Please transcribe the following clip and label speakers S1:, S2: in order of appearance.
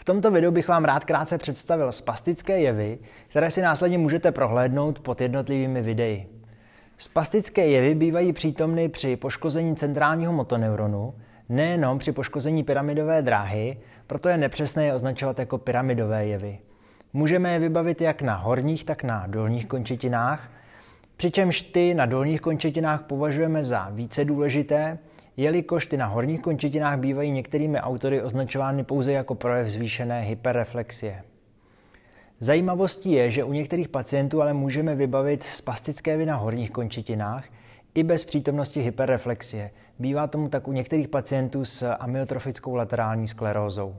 S1: V tomto videu bych vám rád krátce představil spastické jevy, které si následně můžete prohlédnout pod jednotlivými videi. Spastické jevy bývají přítomny při poškození centrálního motoneuronu, nejenom při poškození pyramidové dráhy, proto je nepřesné je označovat jako pyramidové jevy. Můžeme je vybavit jak na horních, tak na dolních končetinách, přičemž ty na dolních končetinách považujeme za více důležité, jelikož ty na horních končetinách bývají některými autory označovány pouze jako projev zvýšené hyperreflexie. Zajímavostí je, že u některých pacientů ale můžeme vybavit spastické vy na horních končetinách i bez přítomnosti hyperreflexie. Bývá tomu tak u některých pacientů s amyotrofickou laterální sklerózou.